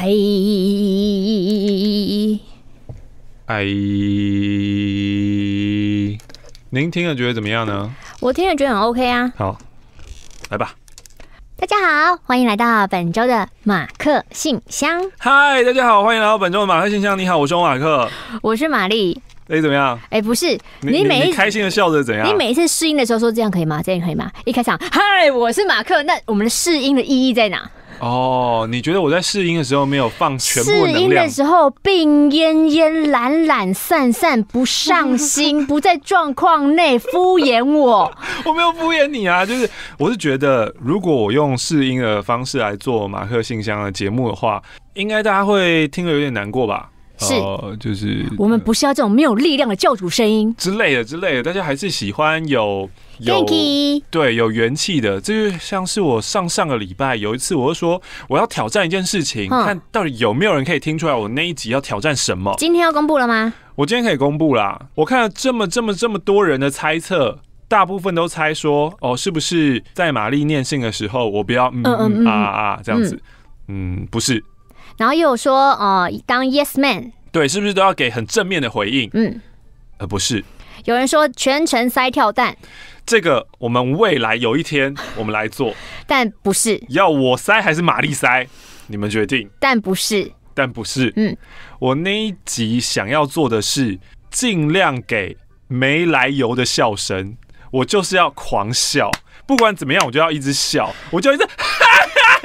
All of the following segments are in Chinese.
哎哎，您听了觉得怎么样呢？我听了觉得很 OK 啊。好，来吧。大家好，欢迎来到本周的马克信箱。嗨，大家好，欢迎来到本周的马克信箱。你好，我是马克，我是玛丽。哎，怎么样？哎，不是你每次开心的笑着怎样？你每一次试音的时候说这样可以吗？这样可以吗？一开场，嗨，我是马克。那我们的试音的意义在哪？哦，你觉得我在试音的时候没有放全部试音的时候，病恹恹、懒懒散散，不上心，不在状况内，敷衍我。我没有敷衍你啊，就是我是觉得，如果我用试音的方式来做马克信箱的节目的话，应该大家会听得有点难过吧。是，就是我们不需要这种没有力量的教主声音之类的之类的，大家还是喜欢有有对有元气的。这就像是我上上个礼拜有一次，我说我要挑战一件事情，看到底有没有人可以听出来我那一集要挑战什么？今天要公布了吗？我今天可以公布啦！我看了这么这么这么多人的猜测，大部分都猜说哦，是不是在玛丽念信的时候，我不要嗯嗯啊啊这样子？嗯，不是。然后又有说，呃，当 yes man，对，是不是都要给很正面的回应？嗯，呃，不是。有人说全程塞跳蛋，这个我们未来有一天我们来做，但不是。要我塞还是玛丽塞？你们决定。但不是，但不是。嗯，我那一集想要做的是尽量给没来由的笑声，我就是要狂笑，不管怎么样，我就要一直笑，我就一直哈。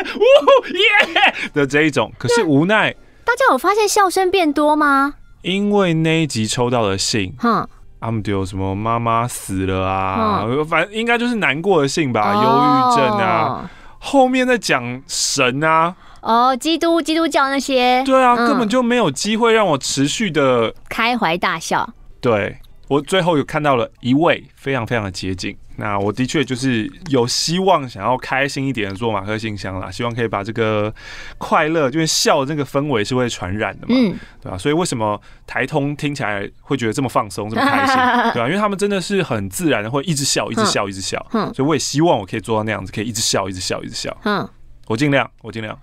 呜耶的这一种，可是无奈。大家有发现笑声变多吗？因为那一集抽到的信，哼。阿姆都有什么妈妈死了啊，反正应该就是难过的信吧，忧郁症啊。后面在讲神啊，哦，基督、基督教那些，对啊，根本就没有机会让我持续的开怀大笑。对我最后有看到了一位非常非常的接近。那我的确就是有希望想要开心一点做马克信箱啦，希望可以把这个快乐，就是笑的这个氛围是会传染的嘛，对吧？所以为什么台通听起来会觉得这么放松，这么开心，对吧？因为他们真的是很自然的会一直笑，一直笑，一直笑，嗯。所以我也希望我可以做到那样子，可以一直笑，一直笑，一直笑，嗯。我尽量，我尽量。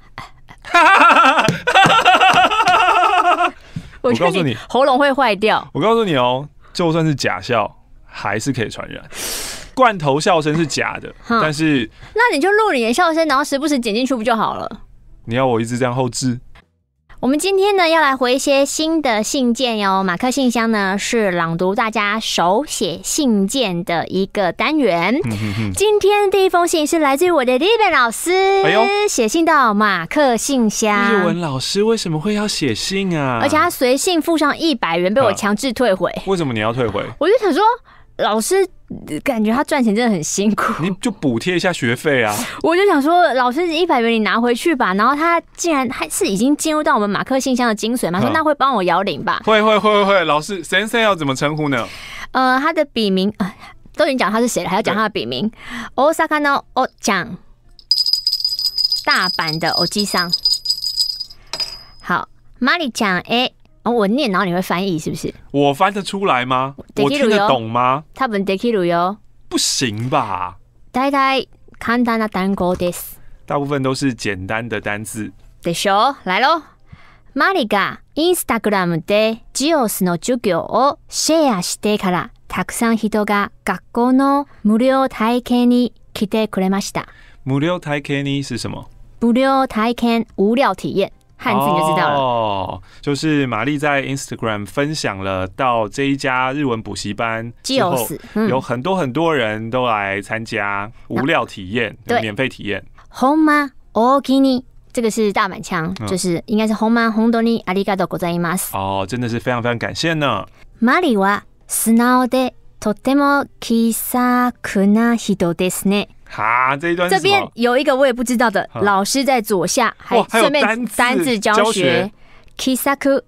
我告诉你，喉咙会坏掉。我告诉你哦，就算是假笑，还是可以传染。罐头笑声是假的，但是那你就录你的笑声，然后时不时剪进去不就好了？你要我一直这样后置？我们今天呢要来回一些新的信件哟。马克信箱呢是朗读大家手写信件的一个单元。今天第一封信是来自于我的日文老师，哎写信到马克信箱。日文老师为什么会要写信啊？而且他随信附上一百元，被我强制退回。为什么你要退回？我就想说。老师感觉他赚钱真的很辛苦，你就补贴一下学费啊！我就想说，老师一百元你拿回去吧。然后他竟然还是已经进入到我们马克信箱的精髓嘛？说那会帮我摇铃吧？会会会会会，老师先生要怎么称呼呢？呃，他的笔名都已经讲他是谁了，还要讲他的笔名。Osaka no o j 大阪的欧吉桑。好，Marie A。哦，我念，然后你会翻译是不是？我翻得出来吗？我听得懂吗？它本 i 克鲁油不行吧？太太，看它那单国的，大部分都是简单的单字。得秀来喽，マリガインスタグラムでジオスの授業をシェアしてから、たくさん人が学校の無料体験に来てくれました。無料体験に是什么？無料体験，无料体验。汉字你就知道了。哦，就是玛丽在 Instagram 分享了到这一家日文补习班之后，有很多很多人都来参加无料体验，对，免费体验。红 k i n i 这个是大满枪，就是应该是红马红どにありがとうございます。哦，真的是非常非常感谢呢。玛丽は素直でとても気さくな人ですね。哈，这一段这边有一个我也不知道的老师在左下，还顺便单字教学。Kisaku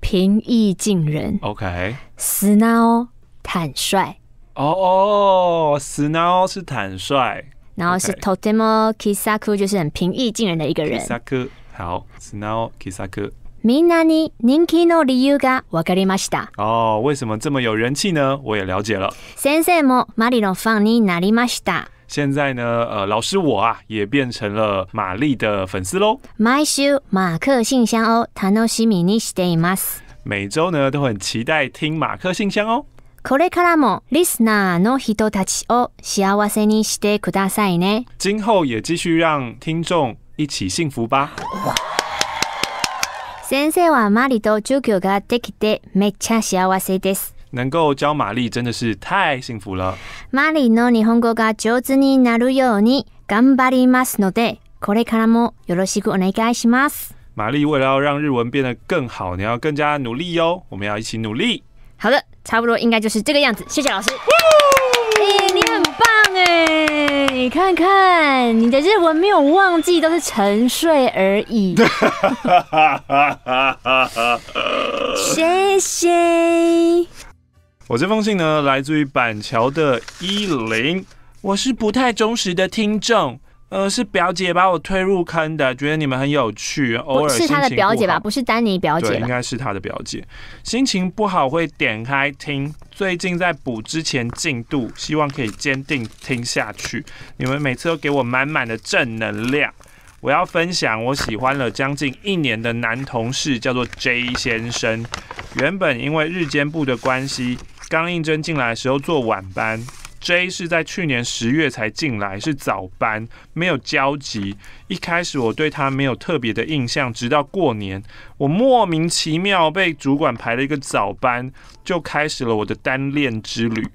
平易近人，OK。s n a o 坦率，哦哦 s n a o 是坦率，然后是 Totemo Kisaku 就是很平易近人的一个人。Kisaku 好 s n a o Kisaku。みんなに人気の理由がわかりました。哦，为什么这么有人气呢？我也了解了。先生もマリのファンになりました。现在呢，呃，老师我啊，也变成了玛丽的粉丝喽。My show 马克信箱哦楽しみにしています。ni shiteimasu。每周呢都很期待听马克信箱哦。これからもリスナーの人たちを幸せにしてくださいね。今后也继续让听众一起幸福吧。先生はマリと授業ができてめっちゃ幸せです。能够教玛丽真的是太幸福了。玛丽为了要让日文变得更好，你要更加努力哟！我们要一起努力。好的，差不多应该就是这个样子。谢谢老师。哎呀，你很棒哎！你看看你的日文没有忘记，都是沉睡而已。谢谢。我这封信呢，来自于板桥的一林。我是不太忠实的听众，呃，是表姐把我推入坑的，觉得你们很有趣，偶尔是他的表姐吧，不是丹尼表姐，应该是他的表姐。心情不好会点开听，最近在补之前进度，希望可以坚定听下去。你们每次都给我满满的正能量，我要分享我喜欢了将近一年的男同事，叫做 J 先生。原本因为日间部的关系。刚应征进来的时候做晚班，J 是在去年十月才进来，是早班，没有交集。一开始我对他没有特别的印象，直到过年，我莫名其妙被主管排了一个早班，就开始了我的单恋之旅。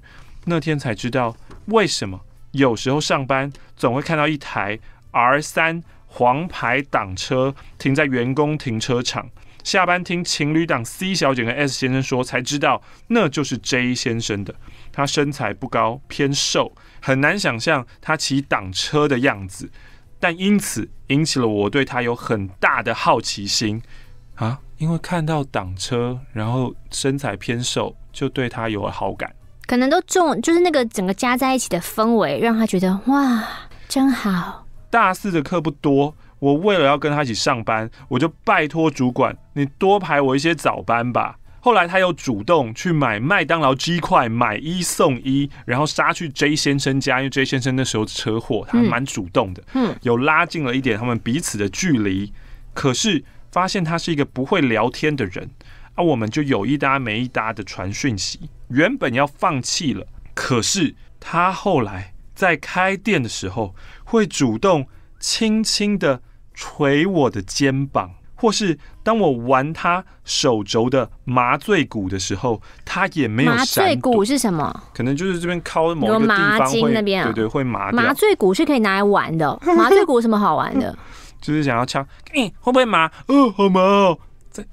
那天才知道，为什么有时候上班总会看到一台 R 三黄牌挡车停在员工停车场。下班听情侣档 C 小姐跟 S 先生说，才知道那就是 J 先生的。他身材不高，偏瘦，很难想象他骑挡车的样子，但因此引起了我对他有很大的好奇心啊！因为看到挡车，然后身材偏瘦，就对他有了好感。可能都重，就是那个整个加在一起的氛围，让他觉得哇，真好。大四的课不多。我为了要跟他一起上班，我就拜托主管，你多排我一些早班吧。后来他又主动去买麦当劳鸡块，买一送一，然后杀去 J 先生家，因为 J 先生那时候车祸，他蛮主动的，嗯，有拉近了一点他们彼此的距离。可是发现他是一个不会聊天的人，啊，我们就有一搭没一搭的传讯息。原本要放弃了，可是他后来在开店的时候会主动轻轻的。捶我的肩膀，或是当我玩他手肘的麻醉骨的时候，他也没有麻醉骨是什么？可能就是这边敲某个地方会，对对，会麻。麻醉骨是可以拿来玩的。麻醉骨什么好玩的？就是想要敲，咦？会不会麻？哦，好麻哦！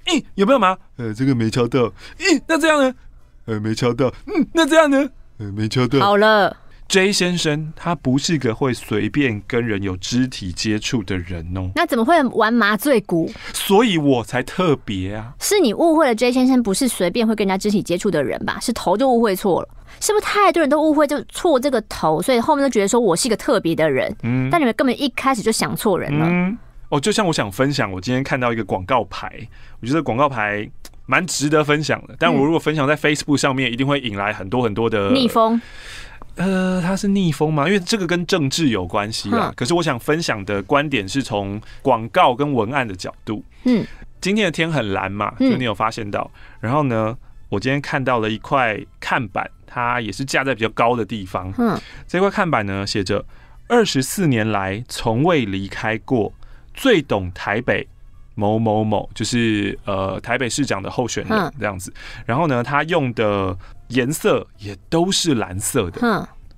咦？有没有麻？呃，这个没敲到。咦？那这样呢？呃，没敲到。嗯，那这样呢？呃，没敲到。好了。J 先生他不是个会随便跟人有肢体接触的人哦。那怎么会玩麻醉菇？所以我才特别啊！是你误会了 J 先生，不是随便会跟人家肢体接触的人吧？是头就误会错了，是不是？太多人都误会就错这个头，所以后面都觉得说我是一个特别的人。嗯。但你们根本一开始就想错人了。嗯。哦，就像我想分享，我今天看到一个广告牌，我觉得广告牌蛮值得分享的。但我如果分享在 Facebook 上面，一定会引来很多很多的逆风。呃，它是逆风吗？因为这个跟政治有关系啦。可是我想分享的观点是从广告跟文案的角度。嗯，今天的天很蓝嘛，就你有发现到。然后呢，我今天看到了一块看板，它也是架在比较高的地方。嗯，这块看板呢写着：二十四年来从未离开过，最懂台北。某某某就是呃台北市长的候选人这样子，然后呢，他用的颜色也都是蓝色的。嗯，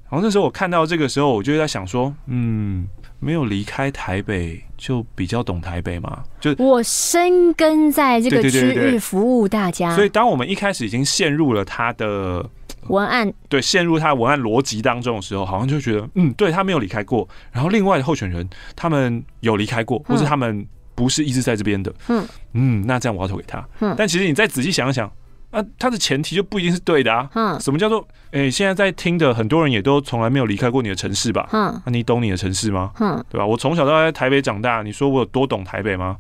然后那时候我看到这个时候，我就在想说，嗯，没有离开台北就比较懂台北嘛，就我深根在这个区域服务大家。所以，当我们一开始已经陷入了他的文案，对，陷入他文案逻辑当中的时候，好像就觉得，嗯，对他没有离开过。然后，另外的候选人他们有离开过，或是他们。不是一直在这边的。嗯嗯，那这样我要投给他。嗯，但其实你再仔细想想，啊，他的前提就不一定是对的啊。嗯，什么叫做？哎，现在在听的很多人也都从来没有离开过你的城市吧？嗯，那你懂你的城市吗？嗯，对吧？我从小都在台北长大，你说我有多懂台北吗？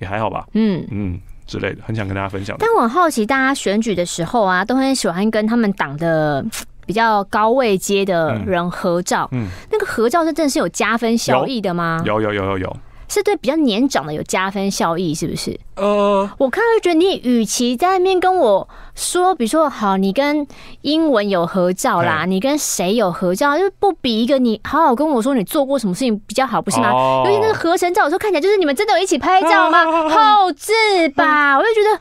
也还好吧。嗯嗯之类的，很想跟大家分享。但我很好奇，大家选举的时候啊，都很喜欢跟他们党的比较高位阶的人合照。嗯，那个合照真的是有加分效益的吗？有有有有有。是对比较年长的有加分效益，是不是？呃，我看了觉得你与其在外面跟我说，比如说好，你跟英文有合照啦，你跟谁有合照，就不比一个你好好跟我说你做过什么事情比较好，不是吗？尤其那个合成照，有时候看起来就是你们真的有一起拍照 吗？后置吧，我就觉得，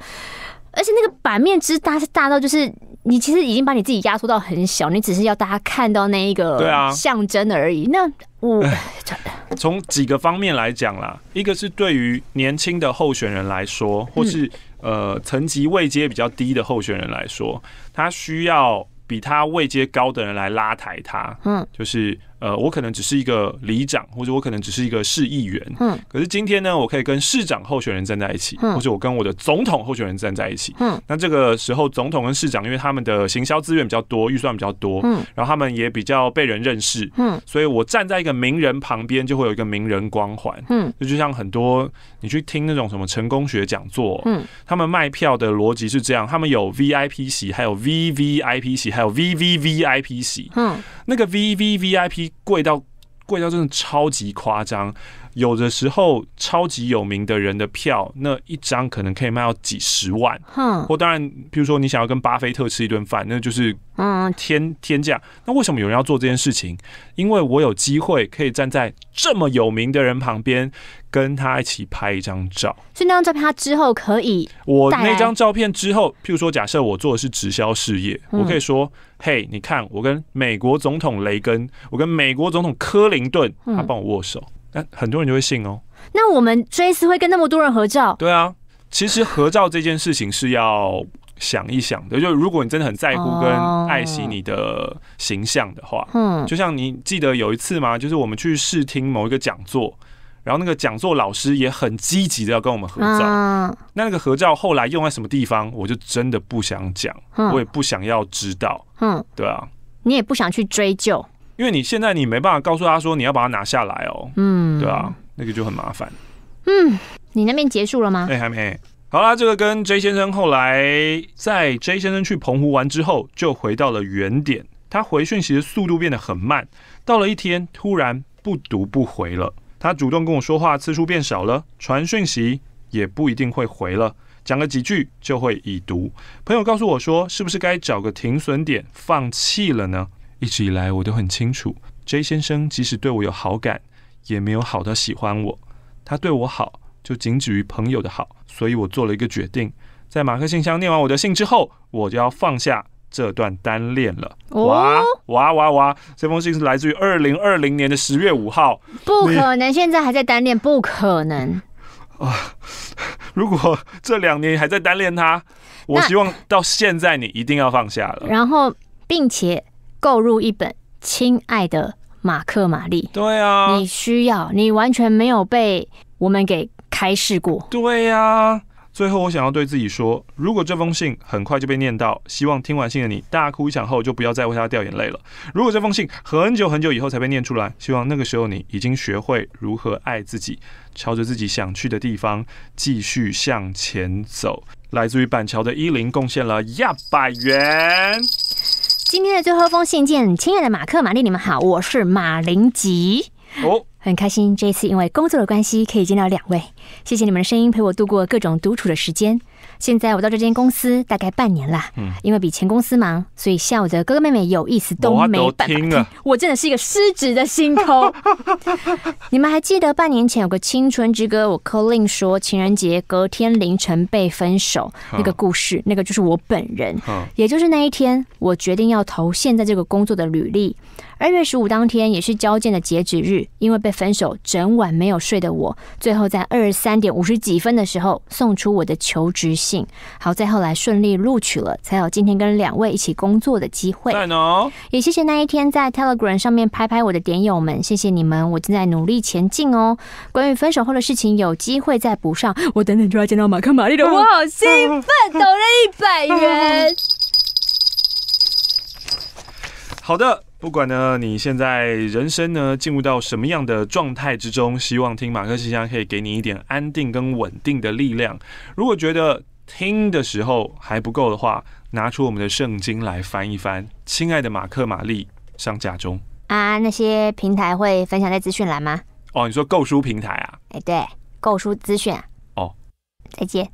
而且那个版面之大是大到就是。你其实已经把你自己压缩到很小，你只是要大家看到那一个象征而已。那我 从几个方面来讲啦，一个是对于年轻的候选人来说，或是呃层级位阶比较低的候选人来说，他需要比他位阶高的人来拉抬他。嗯，就是。呃，我可能只是一个里长，或者我可能只是一个市议员。嗯，可是今天呢，我可以跟市长候选人站在一起，或者我跟我的总统候选人站在一起。嗯，那这个时候，总统跟市长，因为他们的行销资源比较多，预算比较多，嗯，然后他们也比较被人认识，嗯，所以我站在一个名人旁边，就会有一个名人光环。嗯，那就像很多你去听那种什么成功学讲座，嗯，他们卖票的逻辑是这样，他们有 V I P 席，还有 V V I P 席，还有 V V V I P 席，嗯，那个 V V V I P 贵到贵到，真的超级夸张。有的时候，超级有名的人的票，那一张可能可以卖到几十万。哼，或当然，比如说你想要跟巴菲特吃一顿饭，那就是嗯，天天价。那为什么有人要做这件事情？因为我有机会可以站在这么有名的人旁边，跟他一起拍一张照。所以那张照片他之后可以，我那张照片之后，譬如说，假设我做的是直销事业，我可以说：“嘿，你看，我跟美国总统雷根，我跟美国总统克林顿，他帮我握手。”那很多人就会信哦。那我们追思会跟那么多人合照？对啊，其实合照这件事情是要想一想的，就如果你真的很在乎跟爱惜你的形象的话，嗯，就像你记得有一次吗？就是我们去试听某一个讲座，然后那个讲座老师也很积极的要跟我们合照，那个合照后来用在什么地方，我就真的不想讲，我也不想要知道，嗯，对啊，你也不想去追究。因为你现在你没办法告诉他说你要把它拿下来哦，嗯，对啊，那个就很麻烦。嗯，你那边结束了吗？哎，还没。好啦，这个跟 J 先生后来在 J 先生去澎湖玩之后，就回到了原点。他回讯息的速度变得很慢，到了一天突然不读不回了。他主动跟我说话次数变少了，传讯息也不一定会回了，讲了几句就会已读。朋友告诉我说，是不是该找个停损点放弃了呢？一直以来，我都很清楚，J 先生即使对我有好感，也没有好到喜欢我。他对我好，就仅止于朋友的好。所以我做了一个决定，在马克信箱念完我的信之后，我就要放下这段单恋了。哇哇哇哇！这封信是来自于二零二零年的十月五号。不可能，现在还在单恋，不可能啊！如果这两年还在单恋他，我希望到现在你一定要放下了。然后，并且。购入一本《亲爱的马克·玛丽》。对啊，你需要，你完全没有被我们给开示过。对呀，最后我想要对自己说：如果这封信很快就被念到，希望听完信的你大哭一场后就不要再为他掉眼泪了；如果这封信很久很久以后才被念出来，希望那个时候你已经学会如何爱自己，朝着自己想去的地方继续向前走。来自于板桥的伊林贡献了一百元。今天的最后一封信件，亲爱的马克、玛丽，你们好，我是马林吉。哦，很开心这一次因为工作的关系可以见到两位，谢谢你们的声音陪我度过各种独处的时间。现在我到这间公司大概半年了，因为比前公司忙，所以下午的哥哥妹妹有意思都没办法。我真的是一个失职的星空。你们还记得半年前有个《青春之歌》，我 c a l i n 说情人节隔天凌晨被分手那个故事，那个就是我本人。也就是那一天，我决定要投现在这个工作的履历。二月十五当天也是交件的截止日，因为被分手整晚没有睡的我，最后在二十三点五十几分的时候送出我的求职信。好在后来顺利录取了，才有今天跟两位一起工作的机会。在呢，也谢谢那一天在 Telegram 上面拍拍我的点友们，谢谢你们，我正在努力前进哦。关于分手后的事情，有机会再补上。我等等就要见到马克·马利了，我好兴奋，投了一百元。好的，不管呢你现在人生呢进入到什么样的状态之中，希望听马克信箱可以给你一点安定跟稳定的力量。如果觉得听的时候还不够的话，拿出我们的圣经来翻一翻。亲爱的马克、玛丽，上架中啊。那些平台会分享在资讯栏吗？哦，你说购书平台啊？哎，对，购书资讯。哦，再见。